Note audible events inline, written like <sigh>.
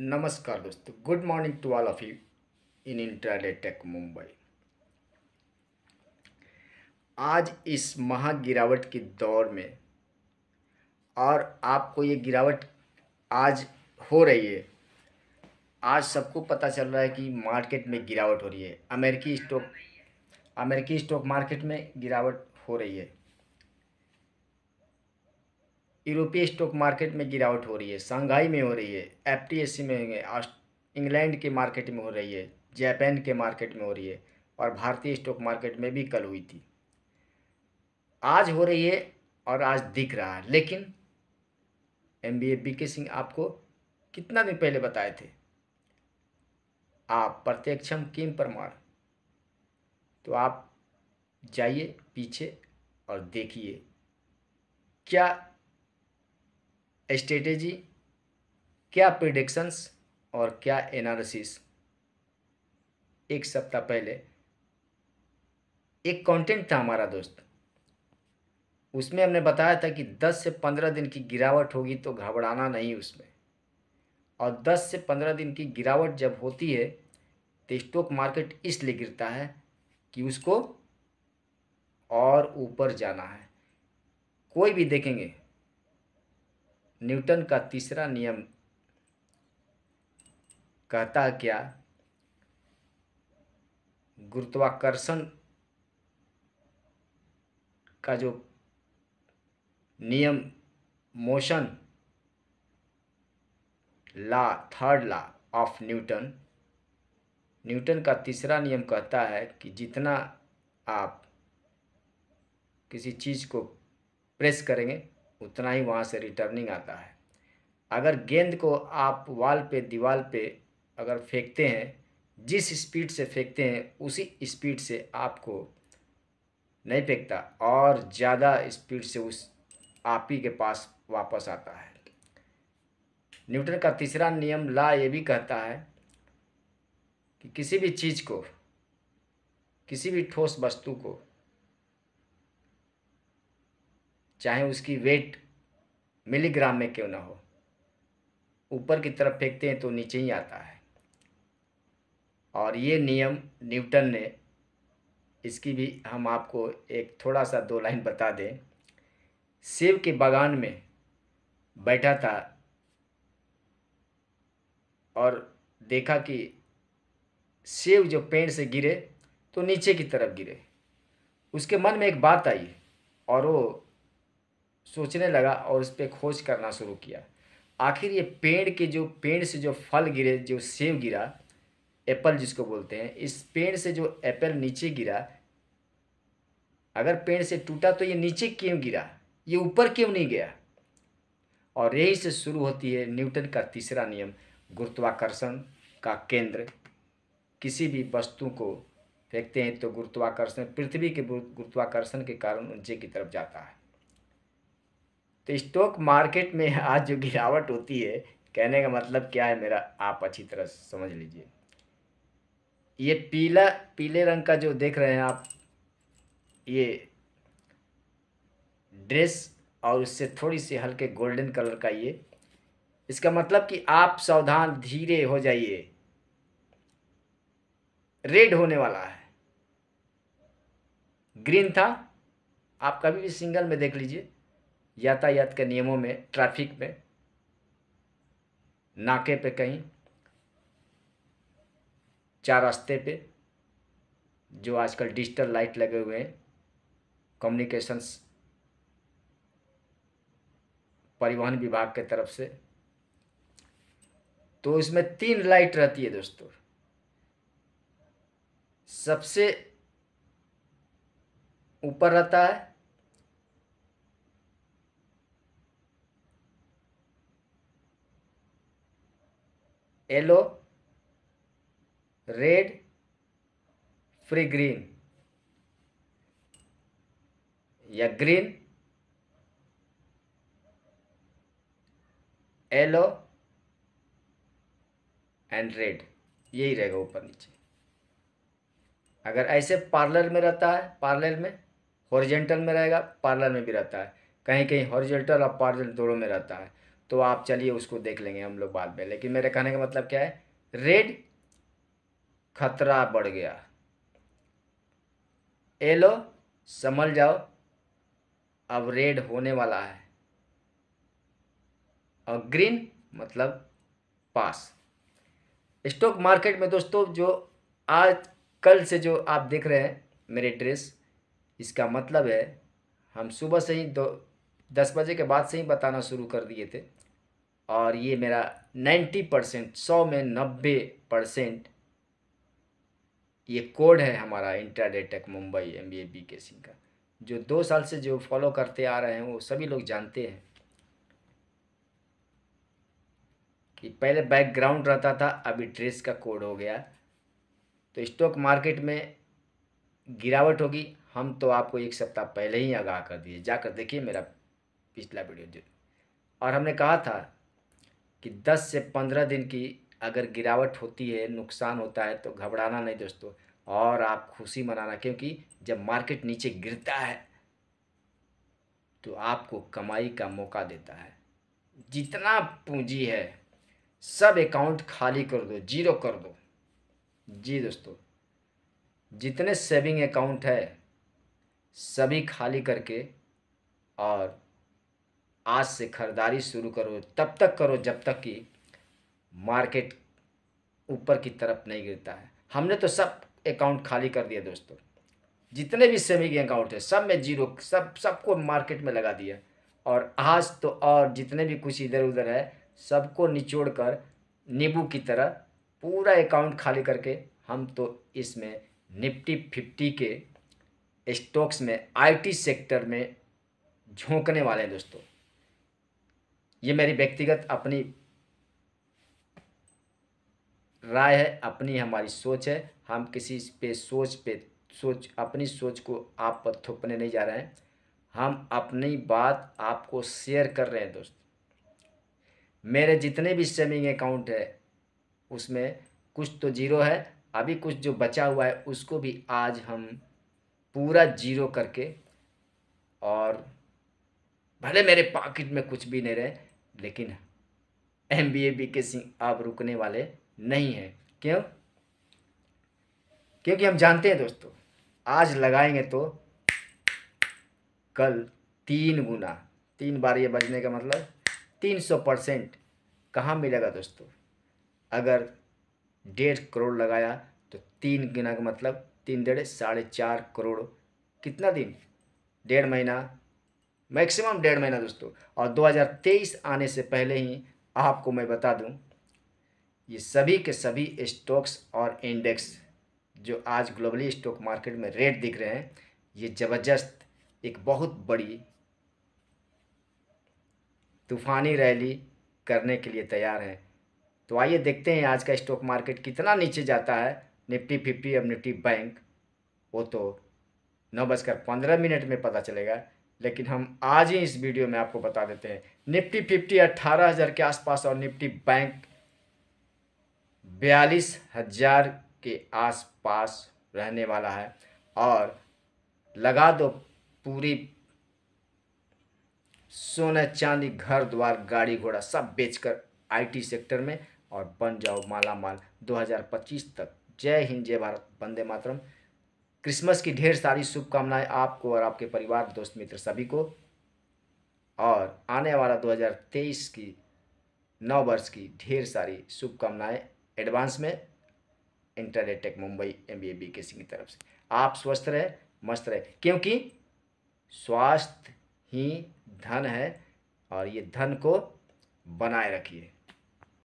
नमस्कार दोस्तों good morning to all of you in intraday tech Mumbai आज इस महा गिरावट के दौर में और आपको ये गिरावट आज हो रही है आज सबको पता चल रहा है कि मार्केट में गिरावट हो रही है अमेरिकी स्टॉक अमेरिकी स्टॉक मार्केट में गिरावट हो रही है यूरोपीय स्टॉक मार्केट में गिरावट हो रही है शंघाई में हो रही है एफ में इंग्लैंड के मार्केट में हो रही है जापान के मार्केट में हो रही है और भारतीय स्टॉक मार्केट में भी कल हुई थी आज हो रही है और आज दिख रहा है लेकिन M B A B K Singh आपको कितना दिन पहले बताए थे आप प्रत्यक्षम किम प्रमाण तो आप जाइए पीछे और देखिए क्या स्ट्रेटेजी क्या प्रिडिक्शंस और क्या एनालिसिस एक सप्ताह पहले एक कंटेंट था हमारा दोस्त उसमें हमने बताया था कि 10 से 15 दिन की गिरावट होगी तो घबराना नहीं उसमें और 10 से 15 दिन की गिरावट जब होती है तो स्टॉक मार्केट इसलिए गिरता है कि उसको और ऊपर जाना है कोई भी देखेंगे न्यूटन का तीसरा नियम कहता क्या गुरुत्वाकर्षण का जो नियम motion law third law of Newton Newton का तीसरा नियम कहता है कि जितना आप किसी चीज़ को प्रेस करेंगे उतना ही वहाँ से रिटर्निंग आता है अगर गेंद को आप वाल पे दीवार पे अगर फेंकते हैं जिस स्पीड से फेंकते हैं उसी स्पीड से आपको नहीं फेंकता और ज़्यादा स्पीड से उस आप ही के पास वापस आता है न्यूटन का तीसरा नियम ला ये भी कहता है कि किसी भी चीज़ को किसी भी ठोस वस्तु को चाहे उसकी वेट मिलीग्राम में क्यों ना हो ऊपर की तरफ फेंकते हैं तो नीचे ही आता है और ये नियम न्यूटन ने इसकी भी हम आपको एक थोड़ा सा दो लाइन बता दें सेब के बागान में बैठा था और देखा कि सेब जो पेड़ से गिरे तो नीचे की तरफ गिरे उसके मन में एक बात आई और वो सोचने लगा और उस पर खोज करना शुरू किया आखिर ये पेड़ के जो पेड़ से जो फल गिरे जो सेब गिरा एप्पल जिसको बोलते हैं इस पेड़ से जो एप्पल नीचे गिरा अगर पेड़ से टूटा तो ये नीचे क्यों गिरा ये ऊपर क्यों नहीं गया और यही से शुरू होती है न्यूटन का तीसरा नियम गुरुत्वाकर्षण का केंद्र किसी भी वस्तु को फेंकते हैं तो गुरुत्वाकर्षण पृथ्वी के गुरुत्वाकर्षण के कारण ऊंचे की तरफ जाता है तो स्टॉक मार्केट में <laughs> आज जो गिरावट होती है कहने का मतलब क्या है मेरा आप अच्छी तरह समझ लीजिए ये पीला पीले रंग का जो देख रहे हैं आप ये ड्रेस और उससे थोड़ी सी हल्के गोल्डन कलर का ये इसका मतलब कि आप सावधान धीरे हो जाइए रेड होने वाला है ग्रीन था आप कभी भी सिंगल में देख लीजिए यातायात के नियमों में ट्रैफिक में नाके पे कहीं चार रास्ते पे जो आजकल डिजिटल लाइट लगे हुए हैं कम्युनिकेशंस परिवहन विभाग के तरफ से तो इसमें तीन लाइट रहती है दोस्तों सबसे ऊपर रहता है येलो रेड फ्री ग्रीन या ग्रीन येलो एंड रेड यही रहेगा ऊपर नीचे अगर ऐसे पार्लर में रहता है पार्लर में हॉरिजेंटल में रहेगा पार्लर में भी रहता है कहीं कहीं हॉरिजेंटल और पार्लर दोनों में रहता है तो आप चलिए उसको देख लेंगे हम लोग बाद में लेकिन मेरे कहने का मतलब क्या है रेड खतरा बढ़ गया येलो समझ जाओ अब रेड होने वाला है और ग्रीन मतलब पास स्टॉक मार्केट में दोस्तों जो आज कल से जो आप देख रहे हैं मेरे ड्रेस इसका मतलब है हम सुबह से ही दो दस बजे के बाद से ही बताना शुरू कर दिए थे और ये मेरा नाइन्टी परसेंट सौ में नब्बे परसेंट ये कोड है हमारा intraday tech Mumbai M B A B K Singh का जो दो साल से जो फॉलो करते आ रहे हैं वो सभी लोग जानते हैं कि पहले बैकग्राउंड रहता था अभी ट्रेस का कोड हो गया तो स्टॉक मार्केट में गिरावट होगी हम तो आपको एक सप्ताह पहले ही आगाह कर दिए जाकर देखिए मेरा पिछला वीडियो जो और हमने कहा था कि 10 से 15 दिन की अगर गिरावट होती है नुकसान होता है तो घबराना नहीं दोस्तों और आप खुशी मनाना क्योंकि जब मार्केट नीचे गिरता है तो आपको कमाई का मौका देता है जितना पूंजी है सब अकाउंट खाली कर दो जीरो कर दो जी दोस्तों जितने सेविंग अकाउंट है सभी खाली करके और आज से खरीदारी शुरू करो तब तक करो जब तक कि मार्केट ऊपर की तरफ नहीं गिरता है हमने तो सब अकाउंट खाली कर दिया दोस्तों जितने भी सेविंग अकाउंट है सब में जीरो सब सबको मार्केट में लगा दिया और आज तो और जितने भी कुछ इधर उधर है सबको निचोड़ कर नींबू की तरह पूरा अकाउंट खाली करके हम तो इसमें निफ्टी फिफ्टी के स्टॉक्स में आईटी सेक्टर में झोंकने वाले हैं दोस्तों ये मेरी व्यक्तिगत अपनी राय है अपनी हमारी सोच है हम किसी पे सोच पे सोच अपनी सोच को आप पर थोपने नहीं जा रहे हैं हम अपनी बात आपको शेयर कर रहे हैं दोस्त मेरे जितने भी सेविंग अकाउंट है उसमें कुछ तो जीरो है अभी कुछ जो बचा हुआ है उसको भी आज हम पूरा जीरो करके और भले मेरे पॉकेट में कुछ भी नहीं रहे लेकिन M B A B K Singh आप रुकने वाले नहीं हैं क्यों क्योंकि हम जानते हैं दोस्तों आज लगाएंगे तो कल तीन गुना तीन बार ये बजने का मतलब तीन सौ परसेंट कहाँ मिलेगा दोस्तों अगर डेढ़ करोड़ लगाया तो तीन गुना का मतलब तीन डेढ़ साढ़े चार करोड़ कितना दिन डेढ़ महीना मैक्सिमम डेढ़ महीना दोस्तों और 2023 आने से पहले ही आपको मैं बता दूं ये सभी के सभी स्टॉक्स और इंडेक्स जो आज ग्लोबली स्टॉक मार्केट में रेट दिख रहे हैं ये ज़बरदस्त एक बहुत बड़ी तूफानी रैली करने के लिए तैयार है तो आइए देखते हैं आज का स्टॉक मार्केट कितना नीचे जाता है निफ्टी फिफ्टी अब निफ्टी बैंक वो तो नौ बजकर पंद्रह मिनट में पता चलेगा लेकिन हम आज ही इस वीडियो में आपको बता देते हैं निफ्टी फिफ्टी अट्ठारह हज़ार के आसपास और निफ्टी बैंक बयालीस हज़ार के आसपास रहने वाला है और लगा दो पूरी सोना चांदी घर द्वार गाड़ी घोड़ा सब बेचकर आईटी सेक्टर में और बन जाओ माला माल दो हज़ार पच्चीस तक जय हिंद जय भारत वंदे मातरम क्रिसमस की ढेर सारी शुभकामनाएं आपको और आपके परिवार दोस्त मित्र सभी को और आने वाला 2023 की नौ वर्ष की ढेर सारी शुभकामनाएं एडवांस में internet tech Mumbai M B A B K Singh की तरफ से आप स्वस्थ रहें मस्त रहे क्योंकि स्वास्थ्य ही धन है और ये धन को बनाए रखिए